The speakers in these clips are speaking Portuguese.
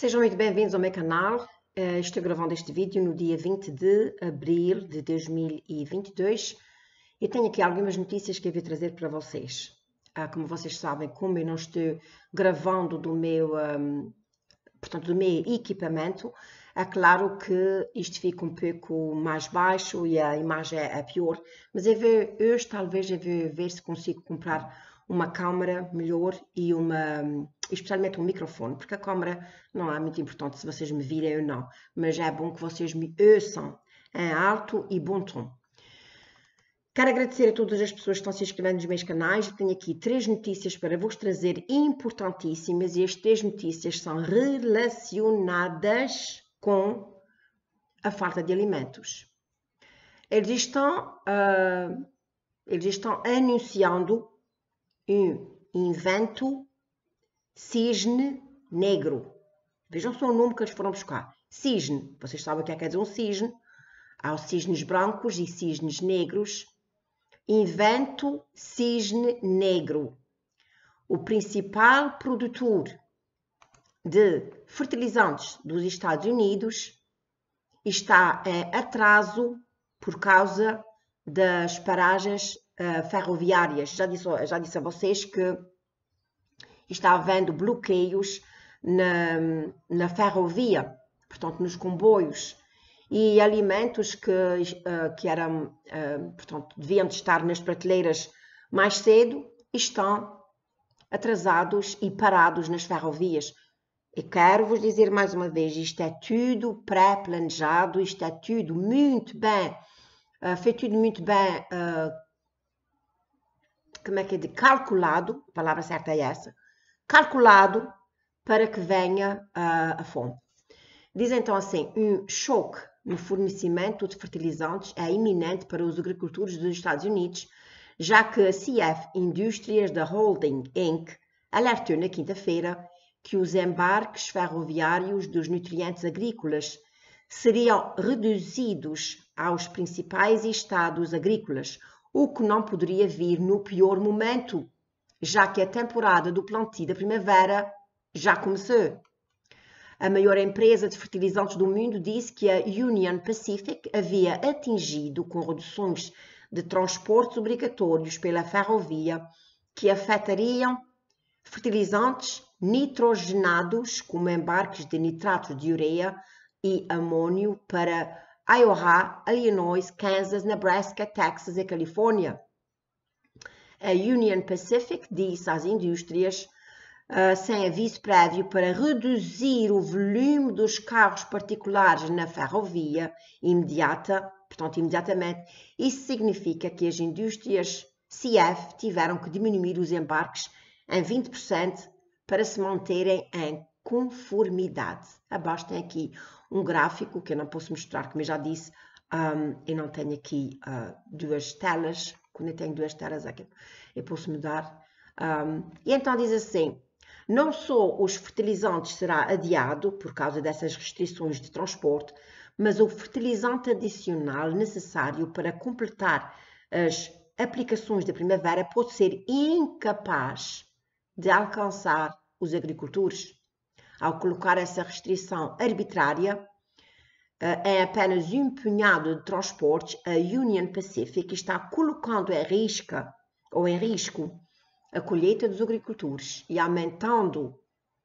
Sejam muito bem-vindos ao meu canal. Eh, estou gravando este vídeo no dia 20 de abril de 2022 e tenho aqui algumas notícias que eu vim trazer para vocês. Ah, como vocês sabem, como eu não estou gravando do meu, hum, portanto, do meu equipamento, é claro que isto fica um pouco mais baixo e a imagem é pior, mas eu vou, hoje talvez eu vou ver se consigo comprar uma câmara melhor e uma especialmente um microfone, porque a câmara não é muito importante se vocês me virem ou não, mas é bom que vocês me ouçam em alto e bom tom. Quero agradecer a todas as pessoas que estão se inscrevendo nos meus canais. Eu tenho aqui três notícias para vos trazer importantíssimas e as três notícias são relacionadas com a falta de alimentos. Eles estão, uh, eles estão anunciando um invento cisne negro. Vejam só o nome que eles foram buscar. Cisne. Vocês sabem o que é que é dizer um cisne. Há os cisnes brancos e cisnes negros. Invento cisne negro. O principal produtor de fertilizantes dos Estados Unidos está em atraso por causa das paragens eh, ferroviárias. Já disse, já disse a vocês que está havendo bloqueios na, na ferrovia, portanto, nos comboios. E alimentos que, eh, que eram, eh, portanto, deviam estar nas prateleiras mais cedo, estão atrasados e parados nas ferrovias. E quero vos dizer mais uma vez: isto é tudo pré-planejado, isto é tudo muito bem, feito foi tudo muito bem como é que é de calculado, a palavra certa é essa, calculado para que venha uh, a fome. Diz então assim, um choque no fornecimento de fertilizantes é iminente para os agricultores dos Estados Unidos, já que a CF Indústrias da Holding Inc. alertou na quinta-feira que os embarques ferroviários dos nutrientes agrícolas seriam reduzidos aos principais estados agrícolas, o que não poderia vir no pior momento, já que a temporada do plantio da primavera já começou. A maior empresa de fertilizantes do mundo disse que a Union Pacific havia atingido, com reduções de transportes obrigatórios pela ferrovia, que afetariam fertilizantes nitrogenados, como embarques de nitrato de ureia e amônio para Iowa, Illinois, Kansas, Nebraska, Texas e Califórnia. A Union Pacific disse às indústrias uh, sem aviso prévio para reduzir o volume dos carros particulares na ferrovia imediata, portanto, imediatamente. Isso significa que as indústrias CF tiveram que diminuir os embarques em 20% para se manterem em conformidade. Abaixo tem aqui um gráfico que eu não posso mostrar, como eu já disse, um, eu não tenho aqui uh, duas telas, quando eu tenho duas telas aqui, é eu posso mudar. Um, e então diz assim, não só os fertilizantes será adiado por causa dessas restrições de transporte, mas o fertilizante adicional necessário para completar as aplicações da primavera pode ser incapaz de alcançar os agricultores ao colocar essa restrição arbitrária em eh, é apenas um punhado de transportes, a Union Pacific está colocando em risco, ou em risco a colheita dos agricultores e aumentando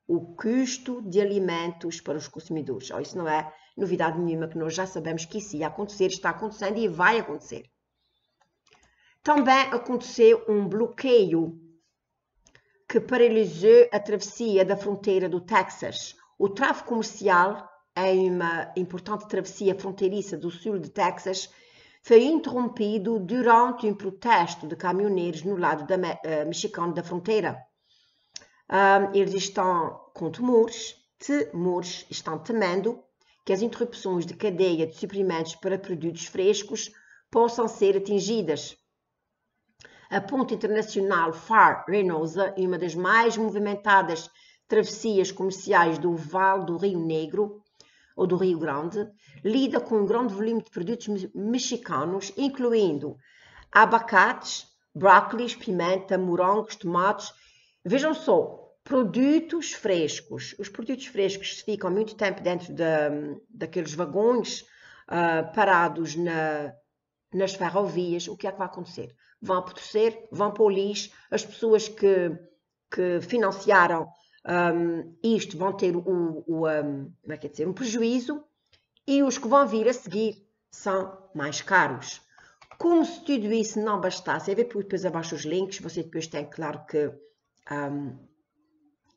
o custo de alimentos para os consumidores. Oh, isso não é novidade nenhuma, que nós já sabemos que isso ia acontecer, está acontecendo e vai acontecer. Também aconteceu um bloqueio que paralisou a travessia da fronteira do Texas. O tráfego comercial em uma importante travessia fronteiriça do sul de Texas foi interrompido durante um protesto de caminhoneiros no lado da, uh, mexicano da fronteira. Um, eles estão com temores, temores, estão temendo que as interrupções de cadeia de suprimentos para produtos frescos possam ser atingidas. A ponte internacional Far Reynosa é uma das mais movimentadas travessias comerciais do Vale do Rio Negro ou do Rio Grande, lida com um grande volume de produtos mexicanos, incluindo abacates, brócolis, pimenta, morangos, tomates. Vejam só, produtos frescos. Os produtos frescos ficam muito tempo dentro de, daqueles vagões uh, parados na, nas ferrovias. O que é que vai acontecer? vão apodrecer, vão para o lixo. As pessoas que, que financiaram um, isto vão ter o, o um, como é que é dizer, um prejuízo e os que vão vir a seguir são mais caros. Como se tudo isso não bastasse, eu é ver depois abaixo os links, você depois tem, claro que, um,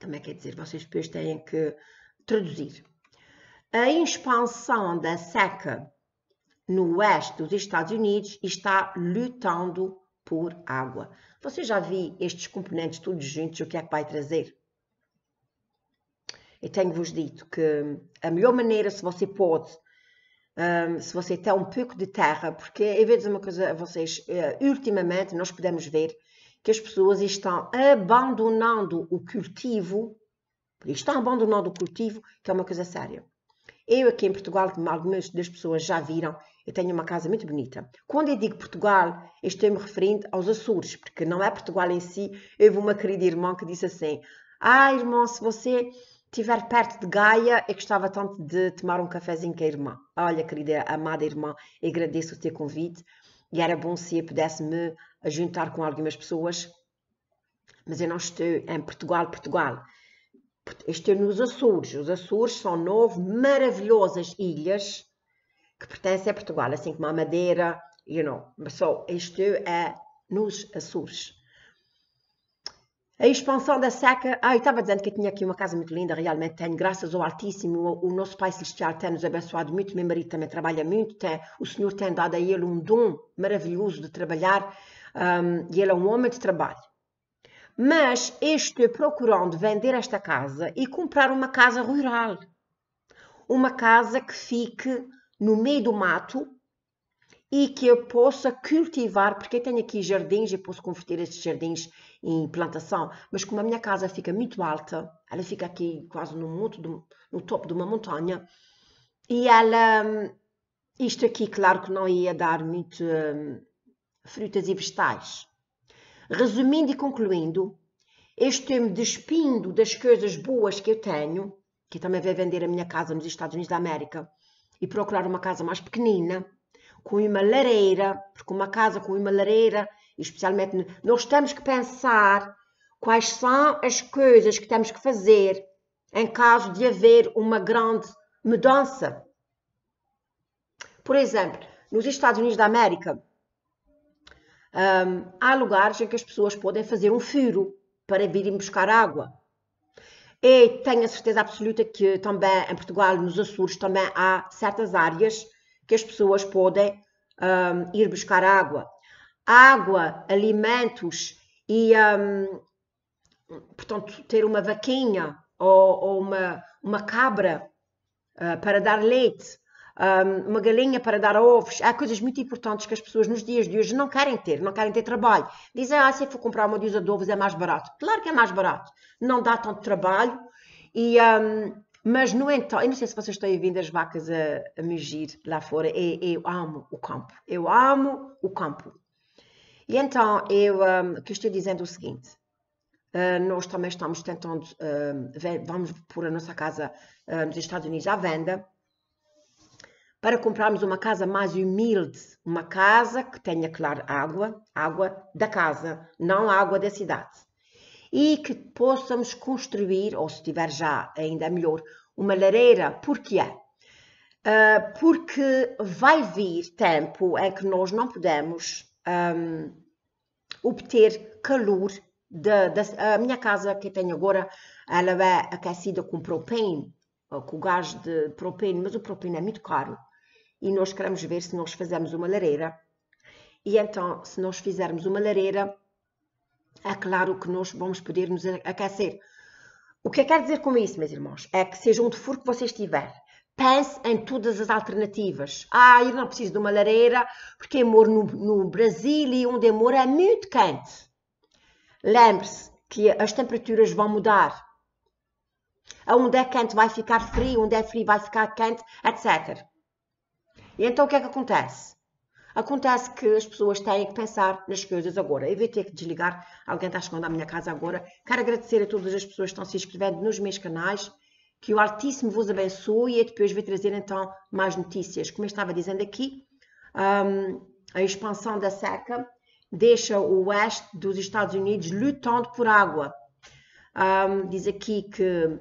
como é que é dizer, vocês depois têm que traduzir. A expansão da seca no oeste dos Estados Unidos está lutando por água. Você já viu estes componentes todos juntos, o que é que vai trazer? Eu tenho-vos dito que hum, a melhor maneira, se você pode, um, se você tem um pouco de terra, porque eu vejo uma coisa a vocês, eh, ultimamente nós podemos ver que as pessoas estão abandonando o cultivo, estão abandonando o cultivo, que é uma coisa séria. Eu aqui em Portugal, algumas das pessoas já viram eu tenho uma casa muito bonita. Quando eu digo Portugal, estou me referindo aos Açores, porque não é Portugal em si. Houve uma querida irmã que disse assim: Ah, irmão, se você estiver perto de Gaia, eu gostava tanto de tomar um cafezinho com a irmã. Olha, querida, amada irmã, eu agradeço o teu convite e era bom se eu pudesse me juntar com algumas pessoas, mas eu não estou em Portugal, Portugal. Estou é nos Açores. Os Açores são novos, maravilhosas ilhas que pertence a Portugal, assim como a Madeira, you know. So, isto é nos Açores. A expansão da seca. Ah, eu estava dizendo que eu tinha aqui uma casa muito linda, realmente tenho. Graças ao Altíssimo, o, nosso Pai Celestial tem nos abençoado muito. Meu marido também trabalha muito. Tem, o Senhor tem dado a ele um dom maravilhoso de trabalhar. Um, e ele é um homem de trabalho. Mas este procurando vender esta casa e comprar uma casa rural. Uma casa que fique no meio do mato e que eu possa cultivar, porque eu tenho aqui jardins e posso converter estes jardins em plantação, mas como a minha casa fica muito alta, ela fica aqui quase no, monte do, no topo de uma montanha, e ela, isto aqui, claro que não ia dar muito hum, frutas e vegetais. Resumindo e concluindo, este estou-me despindo das coisas boas que eu tenho, que também vai vender a minha casa nos Estados Unidos da América, e procurar uma casa mais pequenina, com uma lareira, porque uma casa com uma lareira, especialmente nós temos que pensar quais são as coisas que temos que fazer em caso de haver uma grande mudança. Por exemplo, nos Estados Unidos da América, hum, há lugares em que as pessoas podem fazer um furo para virem buscar água. E tenho a certeza absoluta que também em Portugal, nos Açores, também há certas áreas que as pessoas podem um, ir buscar água. Água, alimentos e, um, portanto, ter uma vaquinha ou, ou uma, uma cabra uh, para dar leite uma galinha para dar ovos. Há coisas muito importantes que as pessoas nos dias de hoje não querem ter, não querem ter trabalho. Dizem, ah, se eu for comprar uma dúzia de ovos é mais barato. Claro que é mais barato, não dá tanto trabalho. E, um, mas, no entanto, eu não sei se vocês estão ouvindo as vacas a, a mugir lá fora. Eu, é, é, eu amo o campo, eu amo o campo. E então, eu, um, o que eu estou dizendo é o seguinte. Uh, nós também estamos tentando, uh, vamos pôr a nossa casa uh, nos Estados Unidos à venda para comprarmos uma casa mais humilde, uma casa que tenha, claro, água, água da casa, não água da cidade. E que possamos construir, ou se tiver já ainda melhor, uma lareira. Porquê? Uh, porque vai vir tempo em que nós não podemos um, obter calor. De, de, a minha casa que eu tenho agora, ela é aquecida com propane, com gás de propane, mas o propane é muito caro e nós queremos ver se nós fazemos uma lareira. E então, se nós fizermos uma lareira, é claro que nós vamos poder nos aquecer. O que eu quero dizer com isso, meus irmãos, é que seja onde for que você estiver, pense em todas as alternativas. Ah, eu não preciso de uma lareira, porque eu moro no, no Brasil e onde eu moro é muito quente. Lembre-se que as temperaturas vão mudar. Onde é quente vai ficar frio, onde é frio vai ficar quente, etc. E então o que é que acontece? Acontece que as pessoas têm que pensar nas coisas agora. Eu vou ter que desligar. Alguém está chegando à minha casa agora. Quero agradecer a todas as pessoas que estão se inscrevendo nos meus canais. Que o Altíssimo vos abençoe. E depois vou trazer então mais notícias. Como eu estava dizendo aqui, um, a expansão da seca deixa o oeste dos Estados Unidos lutando por água. Um, diz aqui que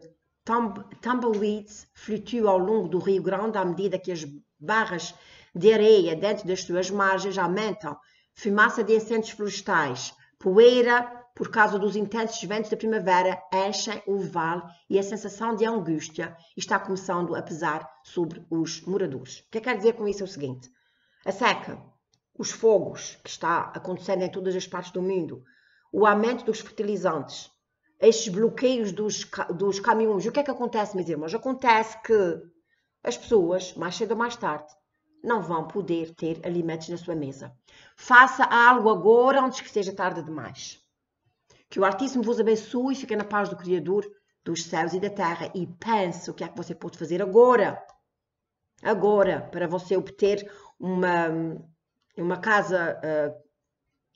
tumbleweeds flutuam ao longo do Rio Grande à medida que as barras de areia dentro das suas margens aumentam, fumaça de incêndios florestais, poeira por causa dos intensos ventos da primavera enchem o vale e a sensação de angústia está começando a pesar sobre os moradores. O que é eu quero dizer com isso é o seguinte: a seca, os fogos que está acontecendo em todas as partes do mundo, o aumento dos fertilizantes, estes bloqueios dos, dos caminhões. O que é que acontece, meus irmãos? Acontece que as pessoas, mais cedo ou mais tarde, não vão poder ter alimentos na sua mesa. Faça algo agora antes que seja tarde demais. Que o Altíssimo vos abençoe e fique na paz do Criador dos céus e da terra e pense o que é que você pode fazer agora. Agora, para você obter uma, uma casa, uh,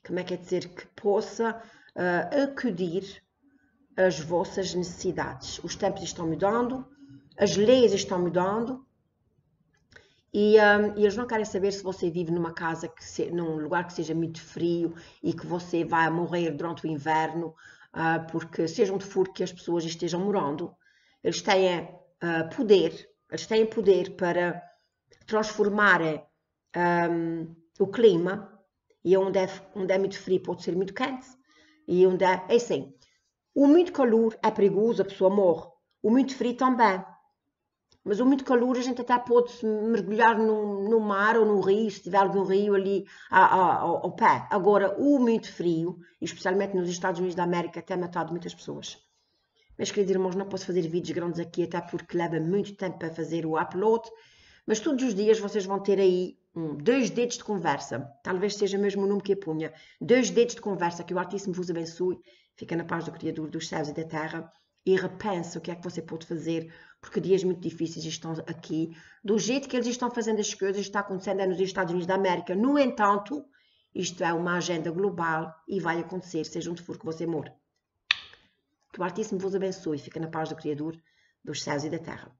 como é que é dizer, que possa uh, acudir às vossas necessidades. Os tempos estão mudando, as leis estão mudando e, um, e, eles não querem saber se você vive numa casa, que se, num lugar que seja muito frio e que você vai morrer durante o inverno, uh, porque seja onde for que as pessoas estejam morando, eles têm uh, poder, eles têm poder para transformar um, o clima e onde é, onde é muito frio pode ser muito quente e onde é, é assim, o muito calor é perigoso, a pessoa morre, o muito frio também. Mas o muito calor, a gente até pode mergulhar no, no mar ou no rio, se tiver algum rio ali ao, ao pé. Agora, o muito frio, especialmente nos Estados Unidos da América, tem matado muitas pessoas. Mas, queridos irmãos, não posso fazer vídeos grandes aqui, até porque leva muito tempo para fazer o upload. Mas todos os dias vocês vão ter aí um, dois dedos de conversa. Talvez seja mesmo o nome que eu punha. Dois dedos de conversa. Que o Altíssimo vos abençoe. Fica na paz do Criador dos céus e da terra e repensa o que é que você pode fazer, porque dias muito difíceis estão aqui. Do jeito que eles estão fazendo as coisas, está acontecendo é nos Estados Unidos da América. No entanto, isto é uma agenda global e vai acontecer, seja onde for que você mora. Que o Altíssimo vos abençoe. e Fica na paz do Criador dos céus e da terra.